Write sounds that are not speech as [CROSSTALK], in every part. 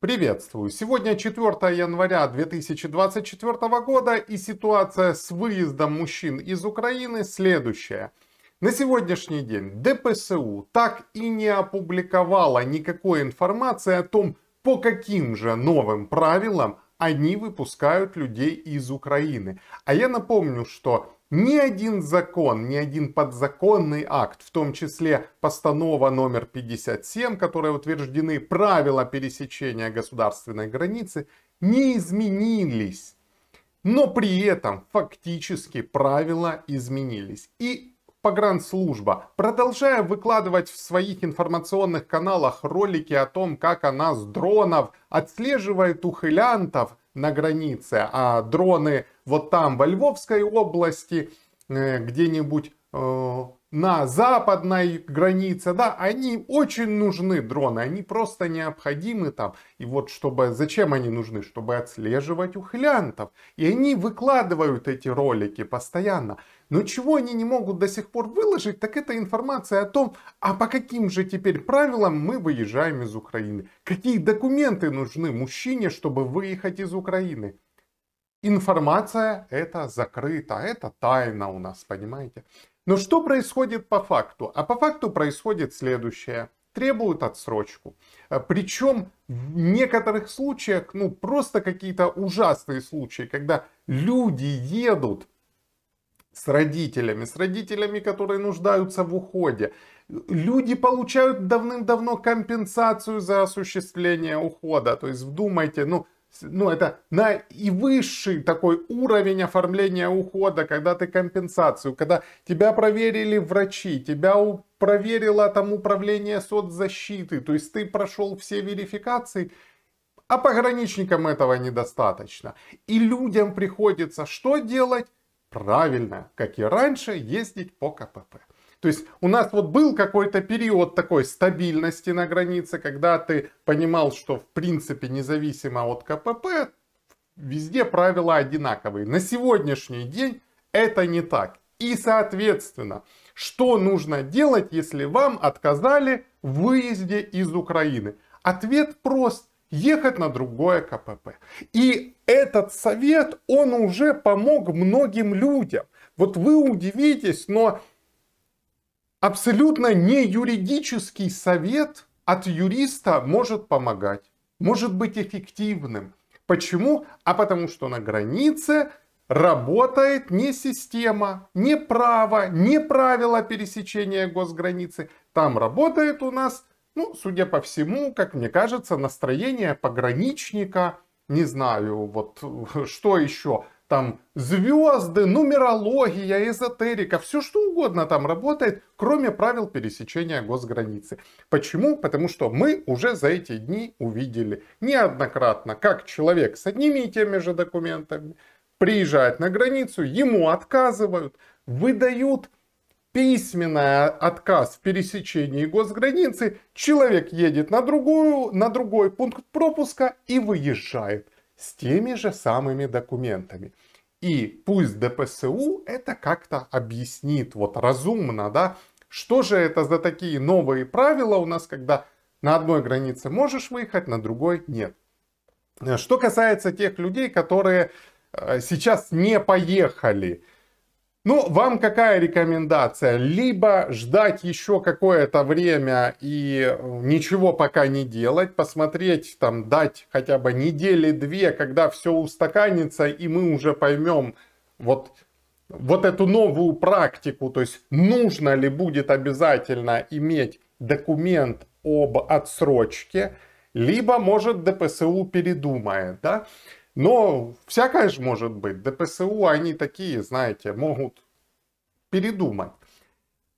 Приветствую! Сегодня 4 января 2024 года и ситуация с выездом мужчин из Украины следующая. На сегодняшний день ДПСУ так и не опубликовала никакой информации о том, по каким же новым правилам они выпускают людей из Украины. А я напомню, что ни один закон, ни один подзаконный акт, в том числе постанова номер 57, которой утверждены правила пересечения государственной границы, не изменились. Но при этом фактически правила изменились. И погранслужба, продолжая выкладывать в своих информационных каналах ролики о том, как она с дронов отслеживает ухылянтов на границе, а дроны вот там, во Львовской области, э, где-нибудь э, на западной границе, да, они очень нужны дроны, они просто необходимы там. И вот чтобы, зачем они нужны? Чтобы отслеживать ухлянтов. И они выкладывают эти ролики постоянно. Но чего они не могут до сих пор выложить, так это информация о том, а по каким же теперь правилам мы выезжаем из Украины. Какие документы нужны мужчине, чтобы выехать из Украины. Информация это закрыта, это тайна у нас, понимаете? Но что происходит по факту? А по факту происходит следующее. Требуют отсрочку. Э, Причем в некоторых случаях, ну просто какие-то ужасные случаи, когда люди едут с родителями, с родителями, которые нуждаются в уходе. Люди получают давным-давно компенсацию за осуществление ухода. То есть вдумайте, ну ну, это наивысший такой уровень оформления ухода, когда ты компенсацию, когда тебя проверили врачи, тебя проверило там управление соцзащиты, то есть ты прошел все верификации, а пограничникам этого недостаточно. И людям приходится что делать? Правильно, как и раньше, ездить по КПП. То есть у нас вот был какой-то период такой стабильности на границе, когда ты понимал, что в принципе независимо от КПП, везде правила одинаковые. На сегодняшний день это не так. И соответственно, что нужно делать, если вам отказали в выезде из Украины? Ответ прост. Ехать на другое КПП. И этот совет, он уже помог многим людям. Вот вы удивитесь, но абсолютно не юридический совет от юриста может помогать, может быть эффективным. Почему? А потому что на границе работает не система, не право, не правила пересечения госграницы. Там работает у нас, ну, судя по всему, как мне кажется, настроение пограничника, не знаю, вот [LAUGHS] что еще, там звезды, нумерология, эзотерика, все что угодно там работает, кроме правил пересечения госграницы. Почему? Потому что мы уже за эти дни увидели неоднократно, как человек с одними и теми же документами приезжает на границу, ему отказывают, выдают письменный отказ в пересечении госграницы, человек едет на, другую, на другой пункт пропуска и выезжает с теми же самыми документами. И пусть ДПСУ это как-то объяснит, вот разумно, да, что же это за такие новые правила у нас, когда на одной границе можешь выехать, на другой нет. Что касается тех людей, которые э, сейчас не поехали, ну, вам какая рекомендация? Либо ждать еще какое-то время и э, ничего пока не делать, посмотреть, там, дать хотя бы недели-две, когда все устаканится, и мы уже поймем вот, вот эту новую практику, то есть нужно ли будет обязательно иметь документ об отсрочке, либо, может, ДПСУ передумает, да? Но всякое же может быть. ДПСУ, они такие, знаете, могут передумать.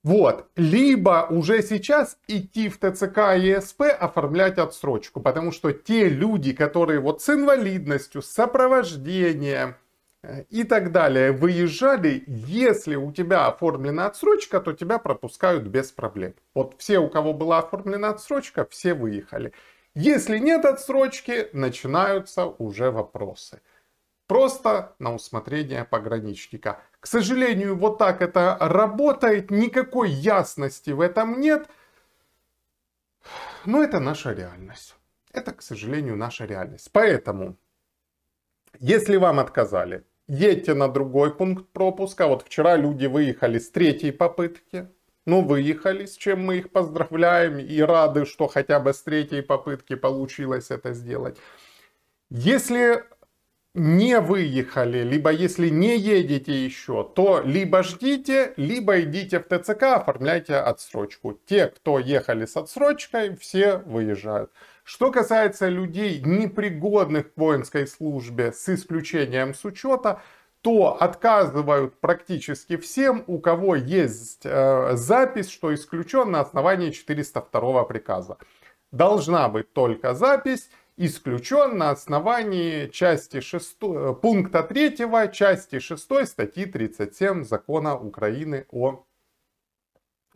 Вот. Либо уже сейчас идти в ТЦК и ЕСП оформлять отсрочку, потому что те люди, которые вот с инвалидностью, с сопровождением э, и так далее выезжали, если у тебя оформлена отсрочка, то тебя пропускают без проблем. Вот все, у кого была оформлена отсрочка, все выехали. Если нет отсрочки, начинаются уже вопросы. Просто на усмотрение пограничника. К сожалению, вот так это работает. Никакой ясности в этом нет. Но это наша реальность. Это, к сожалению, наша реальность. Поэтому, если вам отказали, едьте на другой пункт пропуска. Вот вчера люди выехали с третьей попытки. Ну, выехали, с чем мы их поздравляем и рады, что хотя бы с третьей попытки получилось это сделать. Если не выехали, либо если не едете еще, то либо ждите, либо идите в ТЦК, оформляйте отсрочку. Те, кто ехали с отсрочкой, все выезжают. Что касается людей, непригодных к воинской службе, с исключением с учета, то отказывают практически всем, у кого есть э, запись, что исключен на основании 402 приказа. Должна быть только запись, исключен на основании части 6, э, пункта 3 части 6 статьи 37 закона Украины о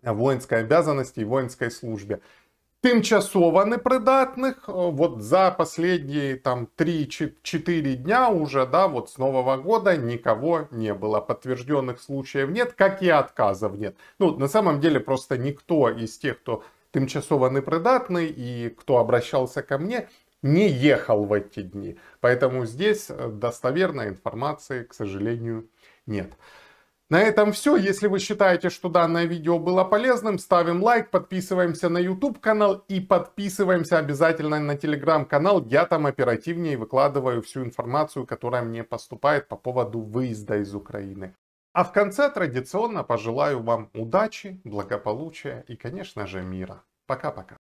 воинской обязанности и воинской службе. Тимчасово непридатных э, вот за последние там 3-4 дня уже, да, вот с Нового года никого не было. Подтвержденных случаев нет, как и отказов нет. Ну, на самом деле просто никто из тех, кто тимчасово непридатный и кто обращался ко мне, не ехал в эти дни. Поэтому здесь э, достоверной информации, к сожалению, нет. На этом все. Если вы считаете, что данное видео было полезным, ставим лайк, подписываемся на YouTube канал и подписываемся обязательно на Telegram канал. Я там оперативнее выкладываю всю информацию, которая мне поступает по поводу выезда из Украины. А в конце традиционно пожелаю вам удачи, благополучия и, конечно же, мира. Пока-пока.